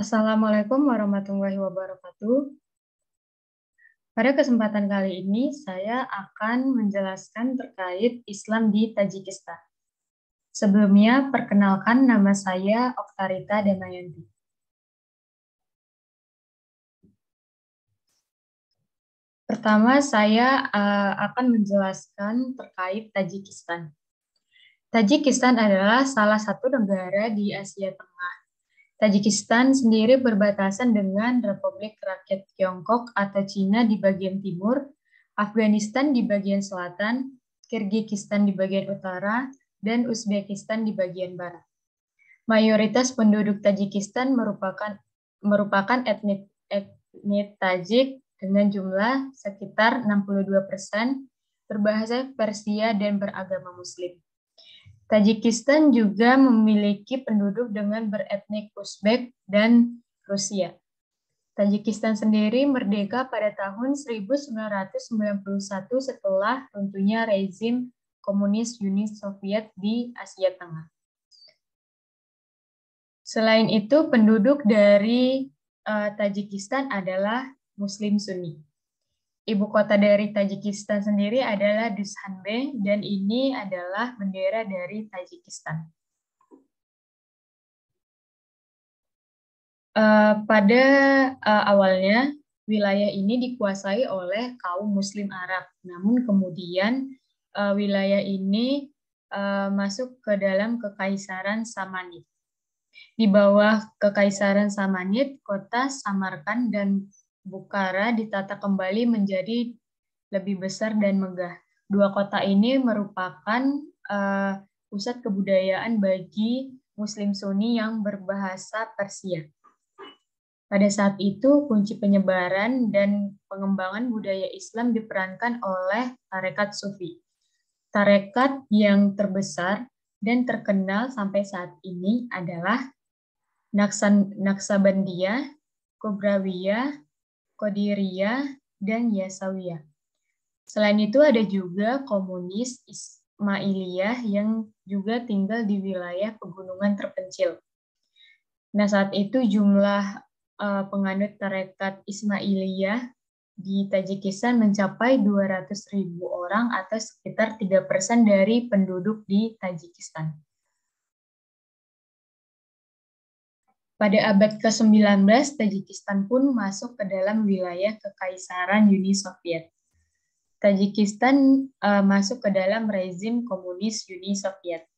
Assalamualaikum warahmatullahi wabarakatuh. Pada kesempatan kali ini, saya akan menjelaskan terkait Islam di Tajikistan. Sebelumnya, perkenalkan nama saya Oktarita Damayanti. Pertama, saya eh, akan menjelaskan terkait Tajikistan. Tajikistan adalah salah satu negara di Asia Tengah Tajikistan sendiri berbatasan dengan Republik Rakyat Tiongkok atau Cina di bagian timur, Afghanistan di bagian selatan, Kyrgyzstan di bagian utara, dan Uzbekistan di bagian barat. Mayoritas penduduk Tajikistan merupakan merupakan etnik etnik Tajik dengan jumlah sekitar 62 persen, berbahasa Persia dan beragama Muslim. Tajikistan juga memiliki penduduk dengan beretnik Uzbek dan Rusia. Tajikistan sendiri merdeka pada tahun 1991 setelah runtuhnya rezim komunis Uni Soviet di Asia Tengah. Selain itu, penduduk dari uh, Tajikistan adalah Muslim Sunni ibu kota dari Tajikistan sendiri adalah Dushanbe dan ini adalah bendera dari Tajikistan. Eh, pada eh, awalnya wilayah ini dikuasai oleh kaum Muslim Arab, namun kemudian eh, wilayah ini masuk ke dalam kekaisaran Samanid. Di bawah kekaisaran Samanid, kota Samarkand dan Bukhara ditata kembali menjadi lebih besar dan megah. Dua kota ini merupakan uh, pusat kebudayaan bagi Muslim Sunni yang berbahasa Persia. Pada saat itu, kunci penyebaran dan pengembangan budaya Islam diperankan oleh tarekat Sufi. Tarekat yang terbesar dan terkenal sampai saat ini adalah Naksan, Naksabandia, Kubrawiyah, Kodiria dan Yasawiya. Selain itu ada juga komunis Ismailiyah yang juga tinggal di wilayah pegunungan terpencil. Nah saat itu jumlah eh, penganut tarekat Ismailiyah di Tajikistan mencapai 200 ribu orang atau sekitar 3% dari penduduk di Tajikistan. Pada abad ke-19, Tajikistan pun masuk ke dalam wilayah Kekaisaran Uni Soviet. Tajikistan uh, masuk ke dalam rezim komunis Uni Soviet.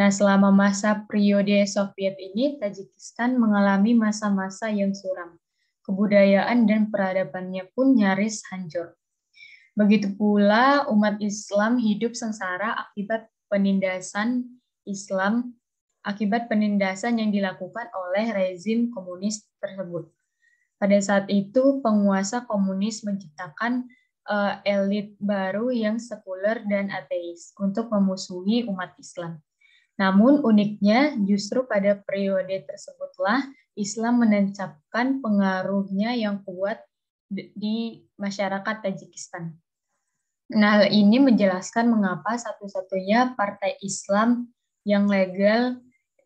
Nah, selama masa periode Soviet ini, Tajikistan mengalami masa-masa yang suram. Kebudayaan dan peradabannya pun nyaris hancur. Begitu pula umat Islam hidup sengsara akibat penindasan Islam akibat penindasan yang dilakukan oleh rezim komunis tersebut. Pada saat itu, penguasa komunis menciptakan uh, elit baru yang sekuler dan ateis untuk memusuhi umat Islam. Namun uniknya justru pada periode tersebutlah Islam menancapkan pengaruhnya yang kuat di masyarakat Tajikistan. Nah, hal ini menjelaskan mengapa satu-satunya partai Islam yang legal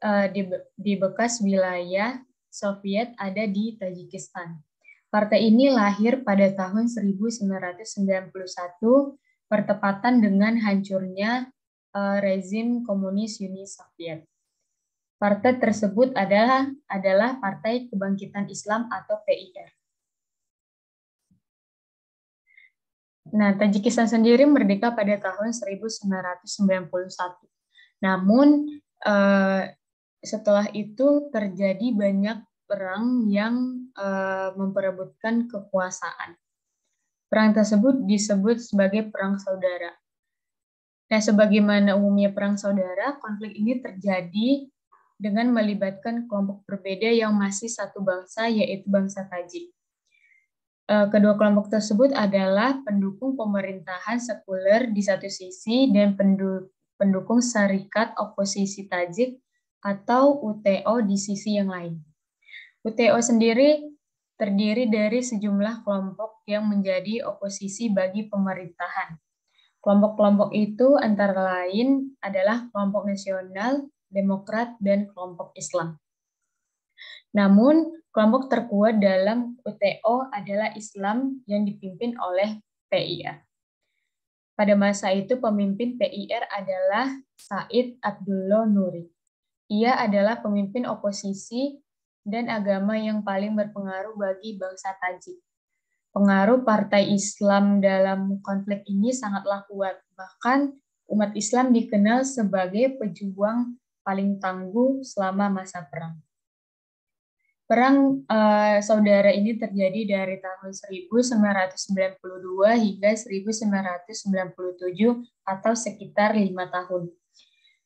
Eh, di, di bekas wilayah Soviet ada di Tajikistan. Partai ini lahir pada tahun 1991, bertepatan dengan hancurnya uh, rezim komunis Uni Soviet. Partai tersebut adalah adalah Partai Kebangkitan Islam atau PIR. Nah, Tajikistan sendiri merdeka pada tahun 1991. Namun eh, setelah itu terjadi banyak perang yang uh, memperebutkan kekuasaan. Perang tersebut disebut sebagai perang saudara. Nah, sebagaimana umumnya perang saudara, konflik ini terjadi dengan melibatkan kelompok berbeda yang masih satu bangsa, yaitu bangsa Tajik. Eh, kedua kelompok tersebut adalah pendukung pemerintahan sekuler di satu sisi dan pendukung syarikat oposisi Tajik atau UTO di sisi yang lain. UTO sendiri terdiri dari sejumlah kelompok yang menjadi oposisi bagi pemerintahan. Kelompok-kelompok itu antara lain adalah kelompok nasional, demokrat, dan kelompok Islam. Namun, kelompok terkuat dalam UTO adalah Islam yang dipimpin oleh PIR. Pada masa itu, pemimpin PIR adalah Said Abdullah Nuri. Ia adalah pemimpin oposisi dan agama yang paling berpengaruh bagi bangsa Tajik. Pengaruh partai Islam dalam konflik ini sangatlah kuat. Bahkan umat Islam dikenal sebagai pejuang paling tangguh selama masa perang. Perang eh, saudara ini terjadi dari tahun 1992 hingga 1997 atau sekitar lima tahun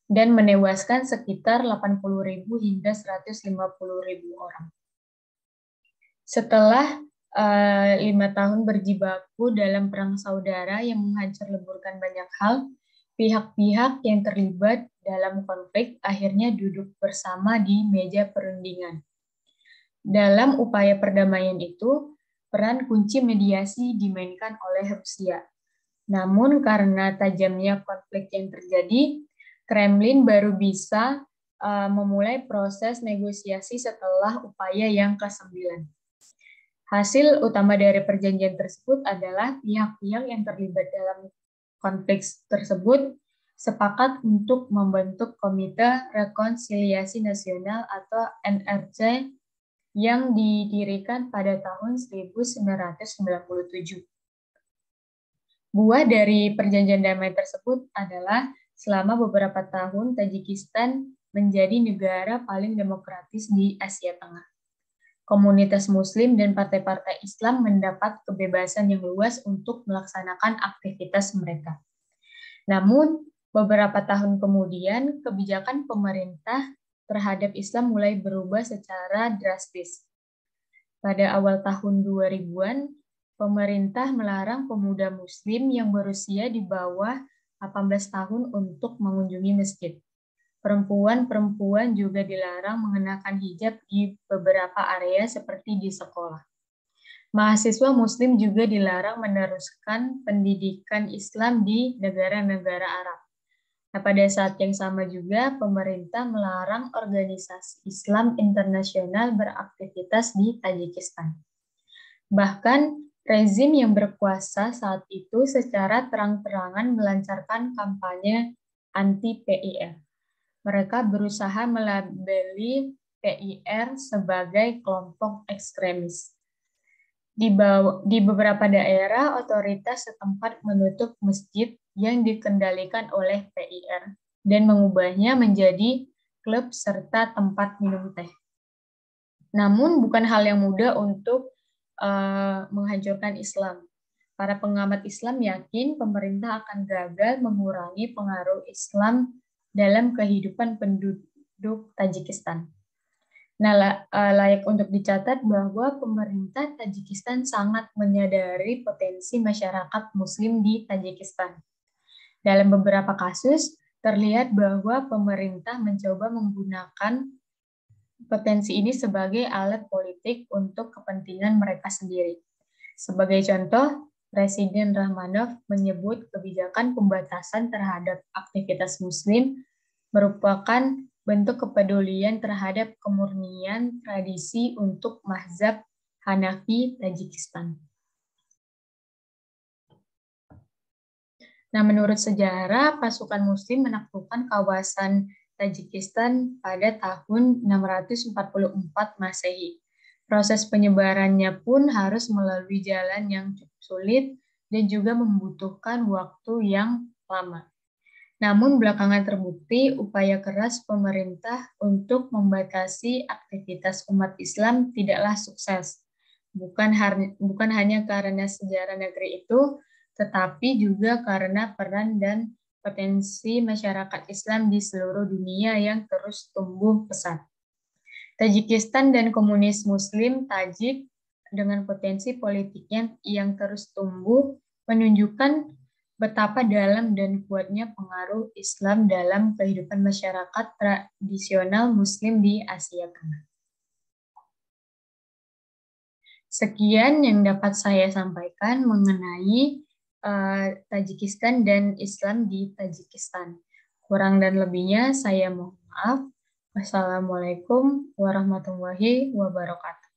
dan menewaskan sekitar 80.000 hingga 150.000 orang. Setelah eh, lima tahun berjibaku dalam perang saudara yang menghancur leburkan banyak hal, pihak-pihak yang terlibat dalam konflik akhirnya duduk bersama di meja perundingan. Dalam upaya perdamaian itu, peran kunci mediasi dimainkan oleh Rusia. Namun karena tajamnya konflik yang terjadi, Kremlin baru bisa uh, memulai proses negosiasi setelah upaya yang ke-9. Hasil utama dari perjanjian tersebut adalah pihak-pihak yang terlibat dalam konflik tersebut sepakat untuk membentuk Komite Rekonsiliasi Nasional atau NRC yang didirikan pada tahun 1997. Buah dari perjanjian damai tersebut adalah selama beberapa tahun Tajikistan menjadi negara paling demokratis di Asia Tengah. Komunitas Muslim dan partai-partai Islam mendapat kebebasan yang luas untuk melaksanakan aktivitas mereka. Namun, beberapa tahun kemudian, kebijakan pemerintah terhadap Islam mulai berubah secara drastis. Pada awal tahun 2000-an, pemerintah melarang pemuda Muslim yang berusia di bawah 18 tahun untuk mengunjungi masjid. Perempuan-perempuan juga dilarang mengenakan hijab di beberapa area seperti di sekolah. Mahasiswa muslim juga dilarang meneruskan pendidikan Islam di negara-negara Arab. Nah, pada saat yang sama juga pemerintah melarang organisasi Islam internasional beraktivitas di Tajikistan. Bahkan Rezim yang berkuasa saat itu secara terang-terangan melancarkan kampanye anti-PIR. Mereka berusaha melabeli PIR sebagai kelompok ekstremis. Di, bawah, di beberapa daerah, otoritas setempat menutup masjid yang dikendalikan oleh PIR dan mengubahnya menjadi klub serta tempat minum teh. Namun, bukan hal yang mudah untuk Eh, menghancurkan Islam. Para pengamat Islam yakin pemerintah akan gagal mengurangi pengaruh Islam dalam kehidupan penduduk Tajikistan. Nah, eh, layak untuk dicatat bahwa pemerintah Tajikistan sangat menyadari potensi masyarakat Muslim di Tajikistan. Dalam beberapa kasus, terlihat bahwa pemerintah mencoba menggunakan potensi ini sebagai alat politik untuk kepentingan mereka sendiri. Sebagai contoh, Presiden Rahmanov menyebut kebijakan pembatasan terhadap aktivitas muslim merupakan bentuk kepedulian terhadap kemurnian tradisi untuk mazhab Hanafi Tajikistan. Nah, menurut sejarah, pasukan muslim menaklukkan kawasan Tajikistan pada tahun 644 Masehi. Proses penyebarannya pun harus melalui jalan yang cukup sulit dan juga membutuhkan waktu yang lama. Namun belakangan terbukti upaya keras pemerintah untuk membatasi aktivitas umat Islam tidaklah sukses. Bukan, bukan hanya karena sejarah negeri itu, tetapi juga karena peran dan potensi masyarakat Islam di seluruh dunia yang terus tumbuh pesat. Tajikistan dan komunis Muslim Tajik dengan potensi politiknya yang terus tumbuh menunjukkan betapa dalam dan kuatnya pengaruh Islam dalam kehidupan masyarakat tradisional Muslim di Asia Tengah. Sekian yang dapat saya sampaikan mengenai Eh, Tajikistan dan Islam di Tajikistan. Kurang dan lebihnya saya mohon maaf. Wassalamualaikum warahmatullahi wabarakatuh.